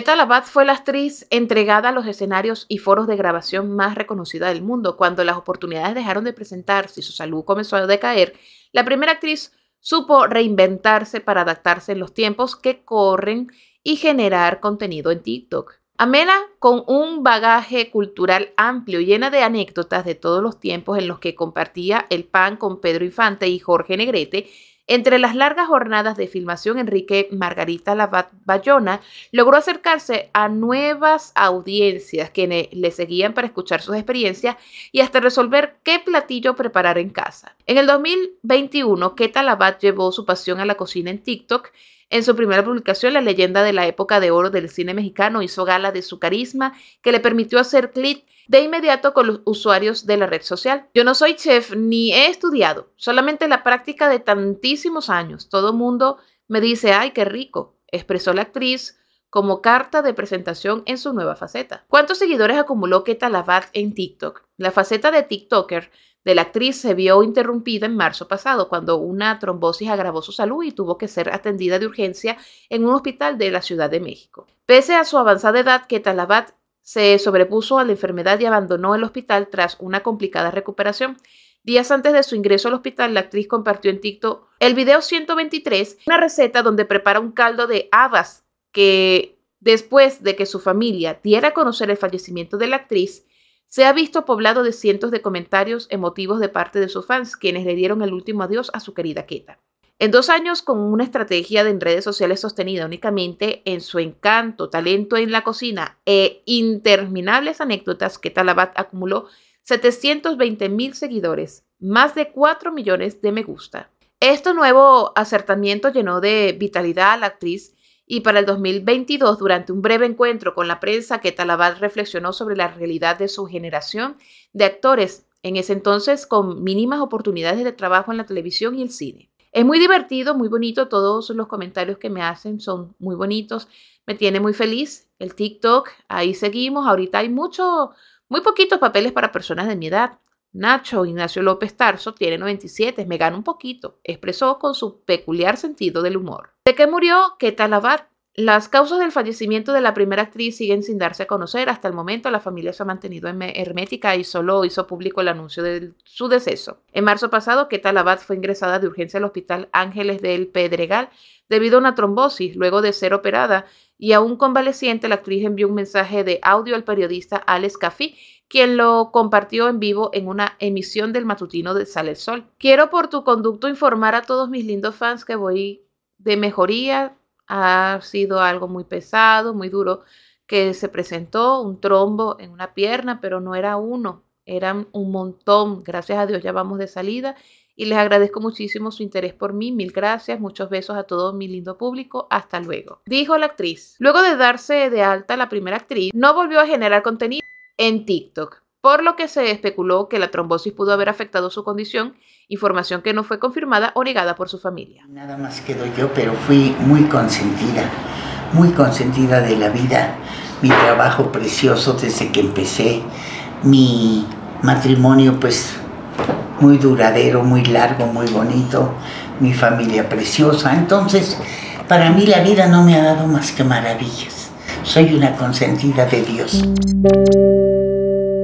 tal abad fue la actriz entregada a los escenarios y foros de grabación más reconocida del mundo. Cuando las oportunidades dejaron de presentarse y su salud comenzó a decaer, la primera actriz supo reinventarse para adaptarse en los tiempos que corren y generar contenido en TikTok. Amena, con un bagaje cultural amplio, llena de anécdotas de todos los tiempos en los que compartía el pan con Pedro Infante y Jorge Negrete, entre las largas jornadas de filmación, Enrique Margarita Labat Bayona logró acercarse a nuevas audiencias que le seguían para escuchar sus experiencias y hasta resolver qué platillo preparar en casa. En el 2021, Keta Labat llevó su pasión a la cocina en TikTok en su primera publicación, La leyenda de la época de oro del cine mexicano hizo gala de su carisma que le permitió hacer clic de inmediato con los usuarios de la red social. Yo no soy chef ni he estudiado, solamente la práctica de tantísimos años. Todo mundo me dice, ay, qué rico, expresó la actriz como carta de presentación en su nueva faceta. ¿Cuántos seguidores acumuló Keta en TikTok? La faceta de TikToker de la actriz se vio interrumpida en marzo pasado cuando una trombosis agravó su salud y tuvo que ser atendida de urgencia en un hospital de la Ciudad de México. Pese a su avanzada edad, Keta se sobrepuso a la enfermedad y abandonó el hospital tras una complicada recuperación. Días antes de su ingreso al hospital, la actriz compartió en TikTok el video 123, una receta donde prepara un caldo de habas que después de que su familia diera a conocer el fallecimiento de la actriz, se ha visto poblado de cientos de comentarios emotivos de parte de sus fans, quienes le dieron el último adiós a su querida Keta. En dos años, con una estrategia de redes sociales sostenida únicamente en su encanto, talento en la cocina e interminables anécdotas, Keta Labat acumuló 720 mil seguidores, más de 4 millones de me gusta. Este nuevo acertamiento llenó de vitalidad a la actriz, y para el 2022, durante un breve encuentro con la prensa, que Talabal reflexionó sobre la realidad de su generación de actores, en ese entonces con mínimas oportunidades de trabajo en la televisión y el cine. Es muy divertido, muy bonito, todos los comentarios que me hacen son muy bonitos, me tiene muy feliz el TikTok, ahí seguimos, ahorita hay mucho, muy poquitos papeles para personas de mi edad, Nacho Ignacio López Tarso tiene 97, me gana un poquito, expresó con su peculiar sentido del humor. ¿De que murió? Que Abad? Las causas del fallecimiento de la primera actriz siguen sin darse a conocer. Hasta el momento la familia se ha mantenido hermética y solo hizo público el anuncio de su deceso. En marzo pasado, Keta Abad fue ingresada de urgencia al Hospital Ángeles del Pedregal debido a una trombosis luego de ser operada y aún convaleciente la actriz envió un mensaje de audio al periodista Alex Café, quien lo compartió en vivo en una emisión del matutino de Sale el Sol. Quiero por tu conducto informar a todos mis lindos fans que voy de mejoría ha sido algo muy pesado, muy duro, que se presentó un trombo en una pierna, pero no era uno, eran un montón. Gracias a Dios ya vamos de salida y les agradezco muchísimo su interés por mí. Mil gracias, muchos besos a todo mi lindo público. Hasta luego. Dijo la actriz. Luego de darse de alta, la primera actriz no volvió a generar contenido en TikTok por lo que se especuló que la trombosis pudo haber afectado su condición, información que no fue confirmada o negada por su familia. Nada más quedó yo, pero fui muy consentida, muy consentida de la vida, mi trabajo precioso desde que empecé, mi matrimonio pues muy duradero, muy largo, muy bonito, mi familia preciosa. Entonces, para mí la vida no me ha dado más que maravillas. Soy una consentida de Dios.